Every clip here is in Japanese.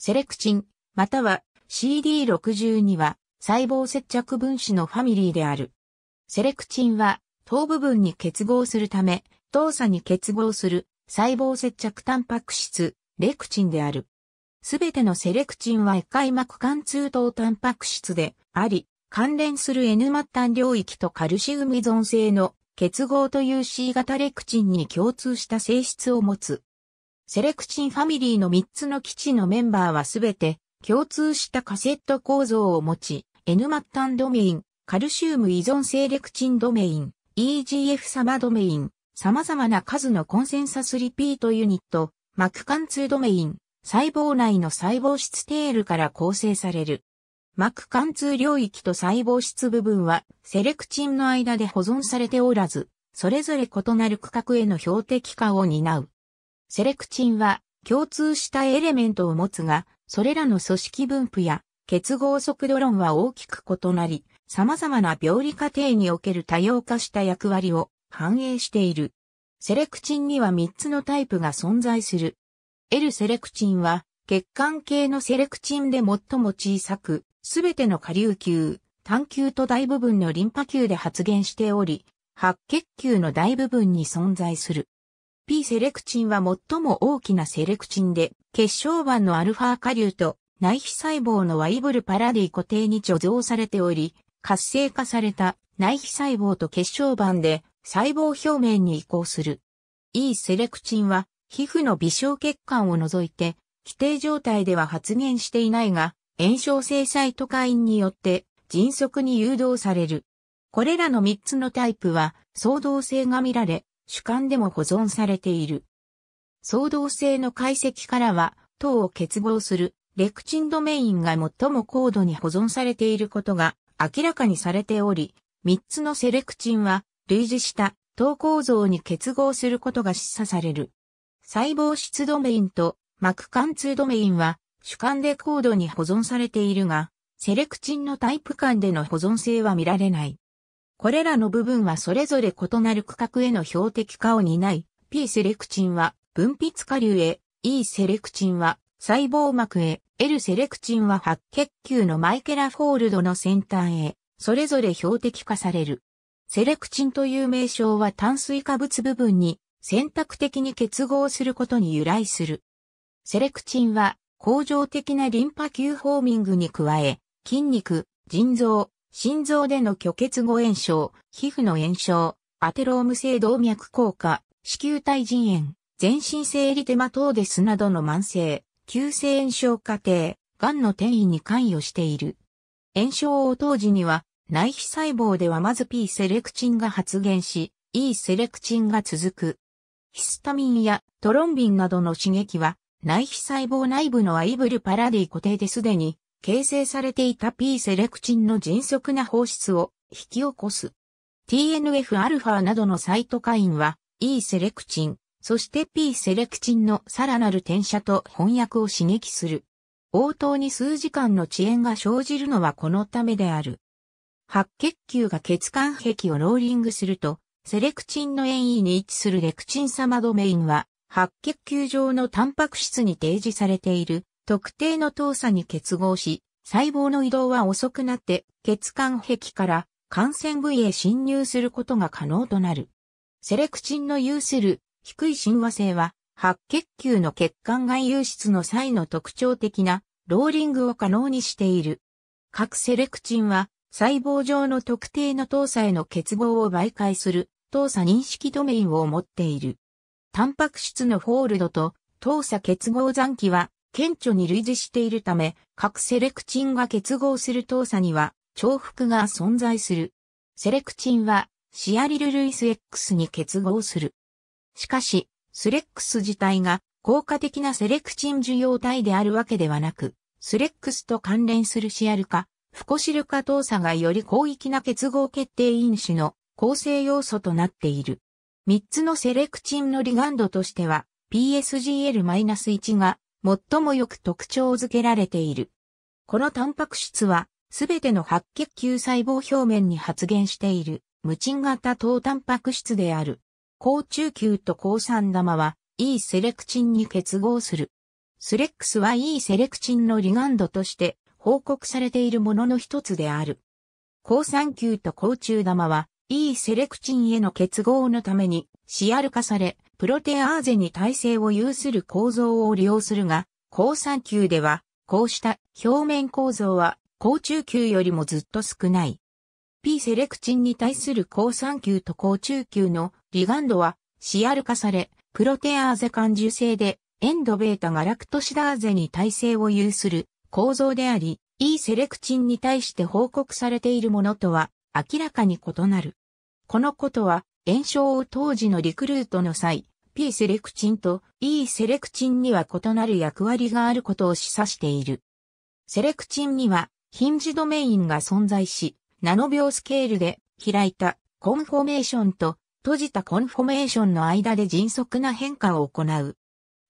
セレクチン、または CD62 は細胞接着分子のファミリーである。セレクチンは頭部分に結合するため、動作に結合する細胞接着タンパク質、レクチンである。すべてのセレクチンは一回膜貫通糖タンパク質であり、関連する N 末端領域とカルシウム依存性の結合という C 型レクチンに共通した性質を持つ。セレクチンファミリーの3つの基地のメンバーはすべて共通したカセット構造を持ち、N 末端ドメイン、カルシウム依存性レクチンドメイン、EGF サドメイン、様々な数のコンセンサスリピートユニット、膜貫通ドメイン、細胞内の細胞質テールから構成される。膜貫通領域と細胞質部分はセレクチンの間で保存されておらず、それぞれ異なる区画への標的化を担う。セレクチンは共通したエレメントを持つが、それらの組織分布や結合速度論は大きく異なり、様々な病理過程における多様化した役割を反映している。セレクチンには3つのタイプが存在する。L セレクチンは血管系のセレクチンで最も小さく、すべての下流球、単球と大部分のリンパ球で発現しており、白血球の大部分に存在する。P セレクチンは最も大きなセレクチンで、血小板のアルファ下流と内皮細胞のワイブルパラディ固定に貯蔵されており、活性化された内皮細胞と血小板で細胞表面に移行する。E セレクチンは皮膚の微小血管を除いて、規定状態では発現していないが、炎症性サイトカインによって迅速に誘導される。これらの3つのタイプは相動性が見られ、主観でも保存されている。相動性の解析からは、糖を結合するレクチンドメインが最も高度に保存されていることが明らかにされており、3つのセレクチンは類似した糖構造に結合することが示唆される。細胞質ドメインと膜貫通ドメインは主観で高度に保存されているが、セレクチンのタイプ間での保存性は見られない。これらの部分はそれぞれ異なる区画への標的化を担い、P セレクチンは分泌下流へ、E セレクチンは細胞膜へ、L セレクチンは白血球のマイケラフォールドの先端へ、それぞれ標的化される。セレクチンという名称は炭水化物部分に選択的に結合することに由来する。セレクチンは恒常的なリンパ球ホーミングに加え、筋肉、腎臓、心臓での拒血後炎症、皮膚の炎症、アテローム性動脈硬化、子宮体腎炎、全身性リテマトーデスなどの慢性、急性炎症過程、癌の転移に関与している。炎症を当時には、内皮細胞ではまず P セレクチンが発現し、E セレクチンが続く。ヒスタミンやトロンビンなどの刺激は、内皮細胞内部のアイブルパラディ固定ですでに形成されていた P セレクチンの迅速な放出を引き起こす。TNFα などのサイトカインは E セレクチン、そして P セレクチンのさらなる転写と翻訳を刺激する。応答に数時間の遅延が生じるのはこのためである。白血球が血管壁をローリングすると、セレクチンの遠位に位置するレクチンサマドメインは、白血球上のタンパク質に提示されている特定の糖鎖に結合し、細胞の移動は遅くなって血管壁から感染部位へ侵入することが可能となる。セレクチンの有する低い親和性は白血球の血管外流出の際の特徴的なローリングを可能にしている。各セレクチンは細胞上の特定の糖鎖への結合を媒介する糖鎖認識ドメインを持っている。タンパク質のフォールドと糖鎖結合残機は顕著に類似しているため、各セレクチンが結合する動作には重複が存在する。セレクチンはシアリルルイス X に結合する。しかし、スレックス自体が効果的なセレクチン受容体であるわけではなく、スレックスと関連するシアル化、フコシル化動作がより広域な結合決定因子の構成要素となっている。3つのセレクチンのリガンドとしては、PSGL-1 が最もよく特徴づけられている。このタンパク質は、すべての白血球細胞表面に発現している、無賃型糖タンパク質である。高中球と高酸玉は、E セレクチンに結合する。スレックスは E セレクチンのリガンドとして報告されているものの一つである。高酸球と高中玉は、E セレクチンへの結合のために、シアル化され、プロテアーゼに耐性を有する構造を利用するが、高酸球では、こうした表面構造は、高中球よりもずっと少ない。P セレクチンに対する高酸球と高中球のリガンドは、シアル化され、プロテアーゼ間受性で、エンドベータがラクトシダーゼに耐性を有する構造であり、E セレクチンに対して報告されているものとは明らかに異なる。このことは炎症を当時のリクルートの際、P セレクチンと E セレクチンには異なる役割があることを示唆している。セレクチンにはヒンジドメインが存在し、ナノ秒スケールで開いたコンフォメーションと閉じたコンフォメーションの間で迅速な変化を行う。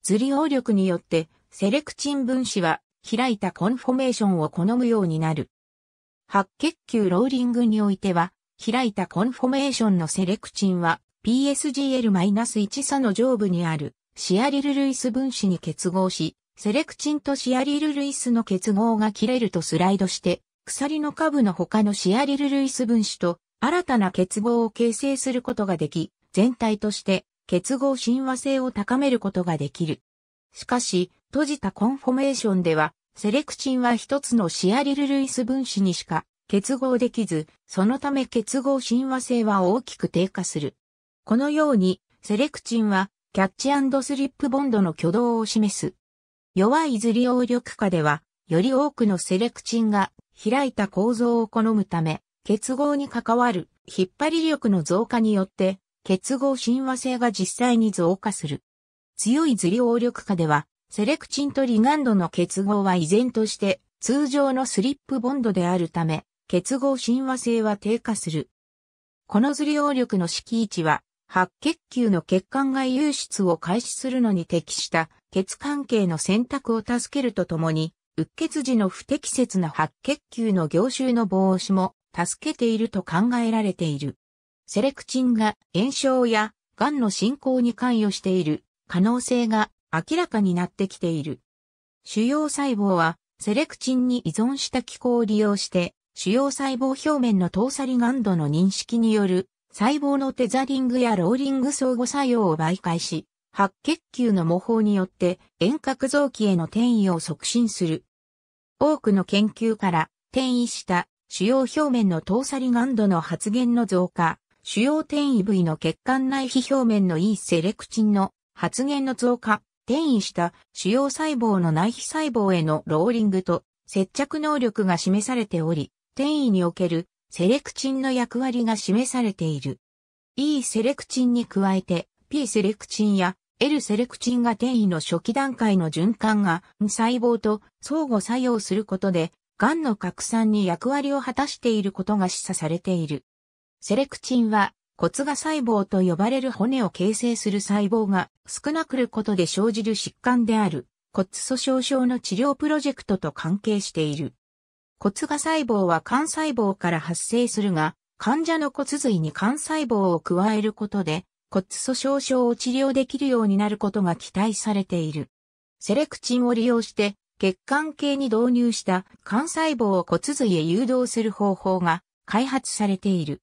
釣り応力によってセレクチン分子は開いたコンフォメーションを好むようになる。白血球ローリングにおいては開いたコンフォメーションのセレクチンは PSGL-1 差の上部にあるシアリル・ルイス分子に結合し、セレクチンとシアリル・ルイスの結合が切れるとスライドして、鎖の下部の他のシアリル・ルイス分子と新たな結合を形成することができ、全体として結合親和性を高めることができる。しかし、閉じたコンフォメーションでは、セレクチンは一つのシアリル・ルイス分子にしか結合できず、そのため結合親和性は大きく低下する。このように、セレクチンは、キャッチスリップボンドの挙動を示す。弱いずり応力下では、より多くのセレクチンが開いた構造を好むため、結合に関わる引っ張り力の増加によって、結合親和性が実際に増加する。強いずり応力下では、セレクチンとリガンドの結合は依然として通常のスリップボンドであるため、結合親和性は低下する。この図量力の敷位置は、白血球の血管外流出を開始するのに適した血関係の選択を助けるとともに、うっ血時の不適切な白血球の凝集の防止も助けていると考えられている。セレクチンが炎症や癌の進行に関与している可能性が明らかになってきている。主要細胞はセレクチンに依存した機構を利用して主要細胞表面の透サリガンドの認識による細胞のテザリングやローリング相互作用を媒介し、白血球の模倣によって遠隔臓器への転移を促進する。多くの研究から転移した主要表面の透サリガンドの発現の増加、主要転移部位の血管内皮表面の E セレクチンの発現の増加、転移した主要細胞の内皮細胞へのローリングと接着能力が示されており、転移におけるセレクチンの役割が示されている。E セレクチンに加えて P セレクチンや L セレクチンが転移の初期段階の循環が細胞と相互作用することで、んの拡散に役割を果たしていることが示唆されている。セレクチンは骨芽細胞と呼ばれる骨を形成する細胞が少なくることで生じる疾患である骨粗鬆症の治療プロジェクトと関係している。骨芽細胞は肝細胞から発生するが、患者の骨髄に肝細胞を加えることで、骨粗鬆症を治療できるようになることが期待されている。セレクチンを利用して、血管系に導入した肝細胞を骨髄へ誘導する方法が開発されている。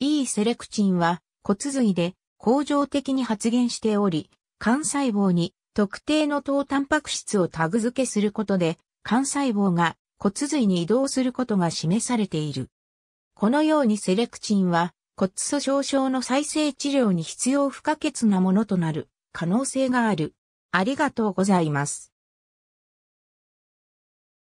E セレクチンは骨髄で恒常的に発現しており、肝細胞に特定の糖タンパク質をタグ付けすることで、肝細胞が骨髄に移動することが示されている。このようにセレクチンは骨粗鬆症の再生治療に必要不可欠なものとなる可能性がある。ありがとうございます。